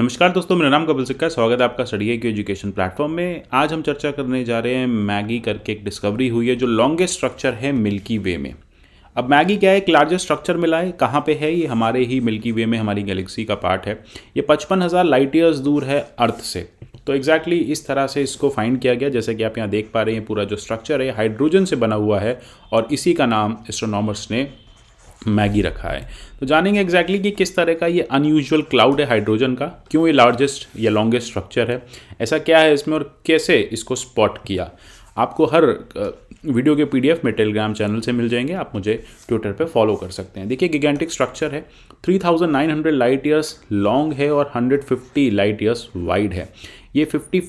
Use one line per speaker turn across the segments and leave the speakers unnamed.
नमस्कार दोस्तों मेरा नाम कपिल सिक्का स्वागत है आपका स्टडी के एजुकेशन प्लेटफॉर्म में आज हम चर्चा करने जा रहे हैं मैगी करके एक डिस्कवरी हुई है जो लॉन्गेस्ट स्ट्रक्चर है मिल्की वे में अब मैगी क्या है एक लार्जेस्ट स्ट्रक्चर मिला है कहाँ पे है ये हमारे ही मिल्की वे में हमारी गैलेक्सी का पार्ट है ये पचपन हज़ार लाइट ईयर्स दूर है अर्थ से तो एग्जैक्टली exactly इस तरह से इसको फाइंड किया गया जैसे कि आप यहाँ देख पा रहे हैं पूरा जो स्ट्रक्चर है हाइड्रोजन से बना हुआ है और इसी का नाम एस्ट्रोनॉमर्स ने मैगी रखा है तो जानेंगे एग्जैक्टली exactly कि किस तरह का ये अनयूजुअल क्लाउड है हाइड्रोजन का क्यों ये लार्जेस्ट या लॉन्गेस्ट स्ट्रक्चर है ऐसा क्या है इसमें और कैसे इसको स्पॉट किया आपको हर वीडियो के पीडीएफ में टेलीग्राम चैनल से मिल जाएंगे आप मुझे ट्विटर पे फॉलो कर सकते हैं देखिए गिगेंटिक स्ट्रक्चर है 3900 लाइट ईयर्स लॉन्ग है और 150 लाइट ईयर्स वाइड है ये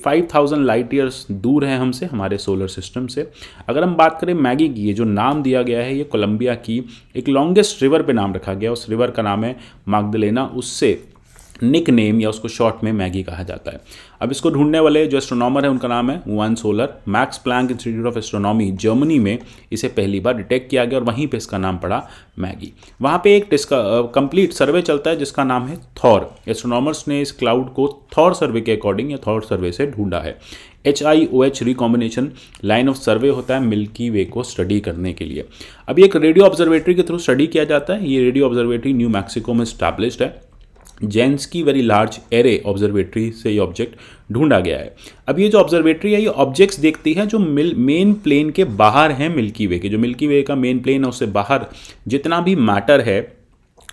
55,000 लाइट ईयर्स दूर हैं हमसे हमारे सोलर सिस्टम से अगर हम बात करें मैगी की ये जो नाम दिया गया है ये कोलंबिया की एक लॉन्गेस्ट रिवर पे नाम रखा गया उस रिवर का नाम है मागदलेना उससे निक नेम या उसको शॉर्ट में मैगी कहा जाता है अब इसको ढूंढने वाले जो एस्ट्रोनॉमर है उनका नाम है one solar Max Planck institute of astronomy Germany में इसे पहली बार डिटेक्ट किया गया और वहीं पे इसका नाम पड़ा मैगी वहाँ पे एक कंप्लीट सर्वे चलता है जिसका नाम है थॉर एस्ट्रोनॉमर्स ने इस क्लाउड को थॉर सर्वे के अकॉर्डिंग या थॉर सर्वे से ढूंढा है H I O H recombination line of survey होता है मिल्की वे को स्टडी करने के लिए अब एक रेडियो ऑब्जर्वेटरी के थ्रू स्टडी किया जाता है ये रेडियो ऑब्जर्वेटरी न्यू मैक्सिको में स्टैब्लिश्ड है जेन्स की वेरी लार्ज एरे ऑब्जर्वेटरी से ये ऑब्जेक्ट ढूंढा गया है अब ये जो ऑब्जर्वेटरी है ये ऑब्जेक्ट्स देखती है जो मिल मेन प्लेन के बाहर हैं मिल्की वे के जो मिल्की वे का मेन प्लेन है उससे बाहर जितना भी मैटर है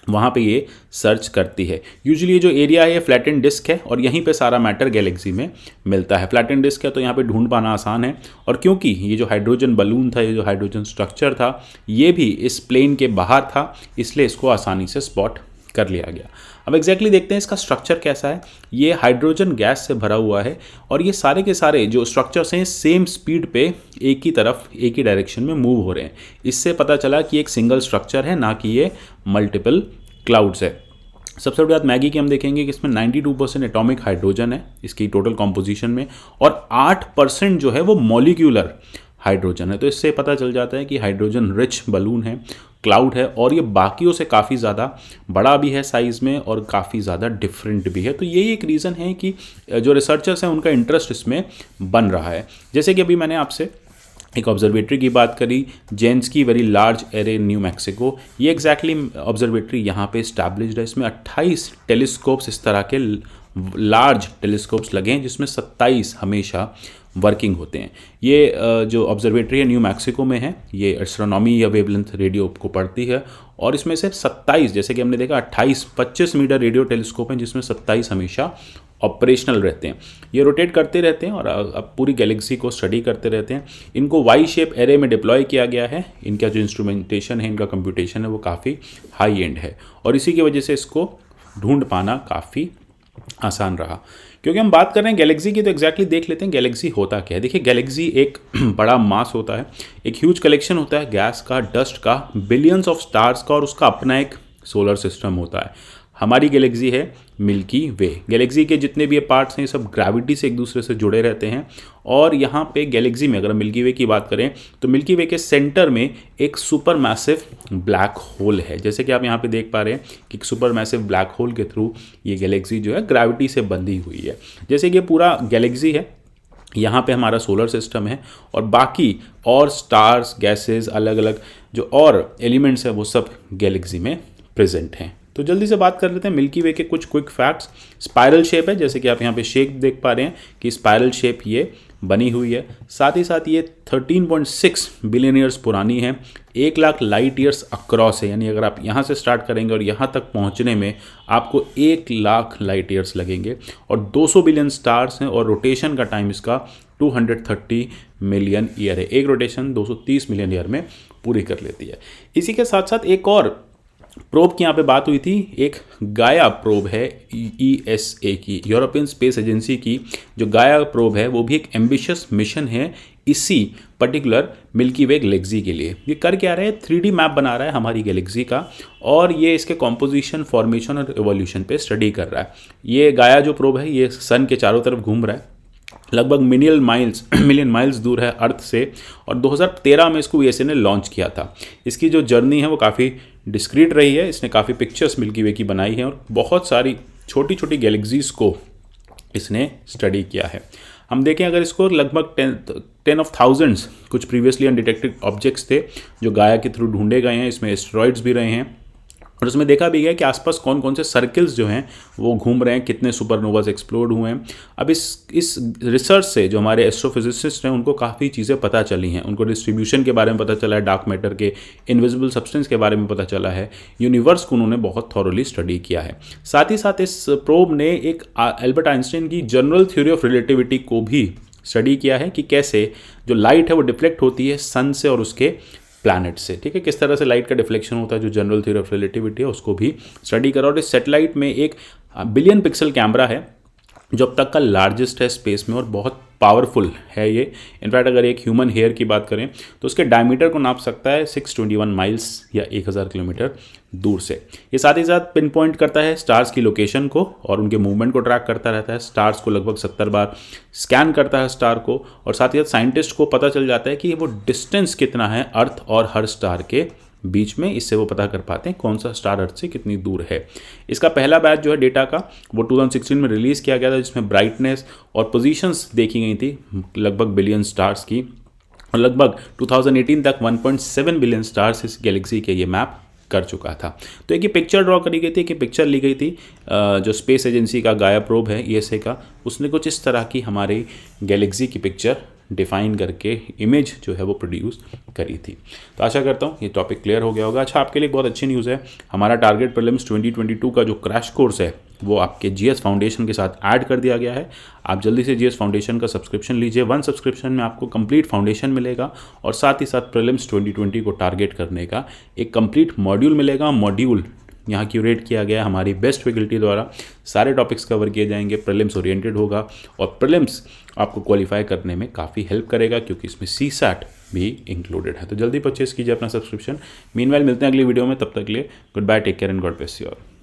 वहाँ पे ये सर्च करती है यूजुअली ये जो एरिया है ये फ्लैट एंड डिस्क है और यहीं पे सारा मैटर गैलेक्सी में मिलता है फ्लैट एंड डिस्क है तो यहाँ पे ढूंढ पाना आसान है और क्योंकि ये जो हाइड्रोजन बलून था ये जो हाइड्रोजन स्ट्रक्चर था ये भी इस प्लेन के बाहर था इसलिए इसको आसानी से स्पॉट कर लिया गया अब एग्जैक्टली देखते हैं इसका स्ट्रक्चर कैसा है ये हाइड्रोजन गैस से भरा हुआ है और ये सारे के सारे जो स्ट्रक्चर्स हैं सेम स्पीड पे एक ही तरफ एक ही डायरेक्शन में मूव हो रहे हैं इससे पता चला कि एक सिंगल स्ट्रक्चर है ना कि ये मल्टीपल क्लाउड्स है सबसे बड़ी बात मैगी की हम देखेंगे कि इसमें 92 परसेंट एटॉमिक हाइड्रोजन है इसकी टोटल कॉम्पोजिशन में और 8 परसेंट जो है वो मॉलिक्यूलर हाइड्रोजन है तो इससे पता चल जाता है कि हाइड्रोजन रिच बलून है क्लाउड है और ये बाकियों से काफ़ी ज़्यादा बड़ा भी है साइज़ में और काफ़ी ज़्यादा डिफरेंट भी है तो यही एक रीज़न है कि जो रिसर्चर्स हैं उनका इंटरेस्ट इसमें बन रहा है जैसे कि अभी मैंने आपसे एक ऑब्जर्वेटरी की बात करी जेंस की very large array New Mexico ये एग्जैक्टली ऑब्जर्वेटरी यहाँ पे स्टैब्लिश्ड है इसमें 28 टेलीस्कोप्स इस तरह के लार्ज टेलीस्कोप्स लगे हैं जिसमें 27 हमेशा वर्किंग होते हैं ये जो ऑब्जर्वेटरी है न्यू मैक्सिको में है ये एस्ट्रोनॉमी या वेवलेंथ रेडियो को पढ़ती है और इसमें से 27 जैसे कि हमने देखा 28 25 मीटर रेडियो टेलीस्कोप हैं जिसमें 27 हमेशा ऑपरेशनल रहते हैं ये रोटेट करते रहते हैं और अब पूरी गैलेक्सी को स्टडी करते रहते हैं इनको वाई शेप एरे में डिप्लॉय किया गया है इनका जो इंस्ट्रूमेंटेशन है इनका कंप्यूटेशन है वो काफ़ी हाई एंड है और इसी की वजह से इसको ढूंढ पाना काफ़ी आसान रहा क्योंकि हम बात कर रहे हैं गैलेक्सी की तो एक्जैक्टली exactly देख लेते हैं गैलेक्सी होता क्या है देखिए गैलेक्सी एक बड़ा मास होता है एक ह्यूज कलेक्शन होता है गैस का डस्ट का बिलियंस ऑफ स्टार्स का और उसका अपना एक सोलर सिस्टम होता है हमारी गैलेक्सी है मिल्की वे गैलेक्सी के जितने भी पार्ट्स हैं सब ग्रेविटी से एक दूसरे से जुड़े रहते हैं और यहाँ पे गैलेक्सी में अगर मिल्की वे की बात करें तो मिल्की वे के सेंटर में एक सुपर मैसिव ब्लैक होल है जैसे कि आप यहाँ पे देख पा रहे हैं कि सुपर मैसिव ब्लैक होल के थ्रू ये गैलेक्सी जो है ग्रेविटी से बंधी हुई है जैसे कि पूरा गैलेक्सी है यहाँ पे हमारा सोलर सिस्टम है और बाकी और स्टार्स गैसेस अलग अलग जो और एलिमेंट्स हैं वो सब गैलेक्सी में प्रेजेंट हैं तो जल्दी से बात कर लेते हैं मिल्की वे के कुछ क्विक फैक्ट्स स्पायरल शेप है जैसे कि आप यहाँ पे शेप देख पा रहे हैं कि स्पायरल शेप ये बनी हुई है साथ ही साथ ये 13.6 बिलियन ईयर्स पुरानी है एक लाख लाइट ईयर्स अक्रॉस है यानी अगर आप यहाँ से स्टार्ट करेंगे और यहाँ तक पहुँचने में आपको एक लाख लाइट ईयर्स लगेंगे और 200 बिलियन स्टार्स हैं और रोटेशन का टाइम इसका 230 मिलियन ईयर है एक रोटेशन 230 मिलियन ईयर में पूरी कर लेती है इसी के साथ साथ एक और प्रोब की यहाँ पे बात हुई थी एक गाया प्रोब है ई एस ए की यूरोपियन स्पेस एजेंसी की जो गाया प्रोब है वो भी एक एम्बिशियस मिशन है इसी पर्टिकुलर मिल्की वे गैलेक्सी के लिए ये कर क्या रहा है थ्री मैप बना रहा है हमारी गैलेक्सी का और ये इसके कॉम्पोजिशन फॉर्मेशन और एवोल्यूशन पे स्टडी कर रहा है ये गाया जो प्रोब है ये सन के चारों तरफ घूम रहा है लगभग मिलियन माइल्स मिलियन माइल्स दूर है अर्थ से और 2013 में इसको यूएसए ने लॉन्च किया था इसकी जो जर्नी है वो काफ़ी डिस्क्रीट रही है इसने काफ़ी पिक्चर्स मिल्की वे की बनाई है और बहुत सारी छोटी छोटी गैलेक्सीज़ को इसने स्टडी किया है हम देखें अगर इसको लगभग टेन टेन ऑफ थाउजेंड्स कुछ प्रीवियसली अनडिटेक्टेड ऑब्जेक्ट्स थे जो गाया के थ्रू ढूंढे गए हैं इसमें एस्ट्रॉइड्स भी रहे हैं और उसमें देखा भी गया कि आसपास कौन कौन से सर्किल्स जो हैं वो घूम रहे हैं कितने सुपरनोवाज एक्सप्लोर्ड हुए हैं अब इस इस रिसर्च से जो हमारे एस्ट्रोफिजिसिस्ट हैं उनको काफ़ी चीज़ें पता चली हैं उनको डिस्ट्रीब्यूशन के बारे में पता चला है डार्क मैटर के इन्विजिबल सब्सटेंस के बारे में पता चला है यूनिवर्स को उन्होंने बहुत थॉरली स्टडी किया है साथ ही साथ इस प्रोब ने एक एल्बर्ट आइंस्टीन की जनरल थ्योरी ऑफ रिलेटिविटी को भी स्टडी किया है कि कैसे जो लाइट है वो डिफ्लेक्ट होती है सन से और उसके प्लैनेट से ठीक है किस तरह से लाइट का डिफ्लेक्शन होता है जो जनरल थ्योरी ऑफ रिलेटिविटी है उसको भी स्टडी करा और इस सेटेलाइट में एक बिलियन पिक्सल कैमरा है जो अब तक का लार्जेस्ट है स्पेस में और बहुत पावरफुल है ये इनफैक्ट अगर एक ह्यूमन हेयर की बात करें तो उसके डायमीटर को नाप सकता है 621 माइल्स या 1000 किलोमीटर दूर से ये साथ ही साथ पिन पॉइंट करता है स्टार्स की लोकेशन को और उनके मूवमेंट को ट्रैक करता रहता है स्टार्स को लगभग सत्तर बार स्कैन करता है स्टार को और साथ ही साथ साइंटिस्ट को पता चल जाता है कि वो डिस्टेंस कितना है अर्थ और हर स्टार के बीच में इससे वो पता कर पाते हैं कौन सा स्टार अर्थ से कितनी दूर है इसका पहला बैच जो है डेटा का वो 2016 में रिलीज़ किया गया था जिसमें ब्राइटनेस और पोजीशंस देखी गई थी लगभग बिलियन स्टार्स की और लगभग 2018 तक 1.7 बिलियन स्टार्स इस गैलेक्सी के ये मैप कर चुका था तो एक ये पिक्चर ड्रॉ करी गई थी कि पिक्चर ली गई थी जो स्पेस एजेंसी का गाया प्रोब है ई e का उसने कुछ इस तरह की हमारी गैलेक्सी की पिक्चर डिफाइन करके इमेज जो है वो प्रोड्यूस करी थी तो आशा करता हूँ ये टॉपिक क्लियर हो गया होगा अच्छा आपके लिए बहुत अच्छी न्यूज़ है हमारा टारगेट ट्वेंटी 2022 का जो क्रैश कोर्स है वो आपके जीएस फाउंडेशन के साथ ऐड कर दिया गया है आप जल्दी से जीएस फाउंडेशन का सब्सक्रिप्शन लीजिए वन सब्सक्रिप्शन में आपको कंप्लीट फाउंडेशन मिलेगा और साथ ही साथ प्रिलिम्स ट्वेंटी को टारगेट करने का एक कंप्लीट मॉड्यूल मिलेगा मॉड्यूल यहाँ क्यूरेट किया गया हमारी बेस्ट फैकल्टी द्वारा सारे टॉपिक्स कवर किए जाएंगे प्रिलिम्स ओरिएंटेड होगा और प्रिलिम्स आपको क्वालिफाई करने में काफ़ी हेल्प करेगा क्योंकि इसमें सी सैट भी इंक्लूडेड है तो जल्दी परचेस कीजिए अपना सब्सक्रिप्शन मीन मिलते हैं अगली वीडियो में तब तक के लिए good bye take care and God best your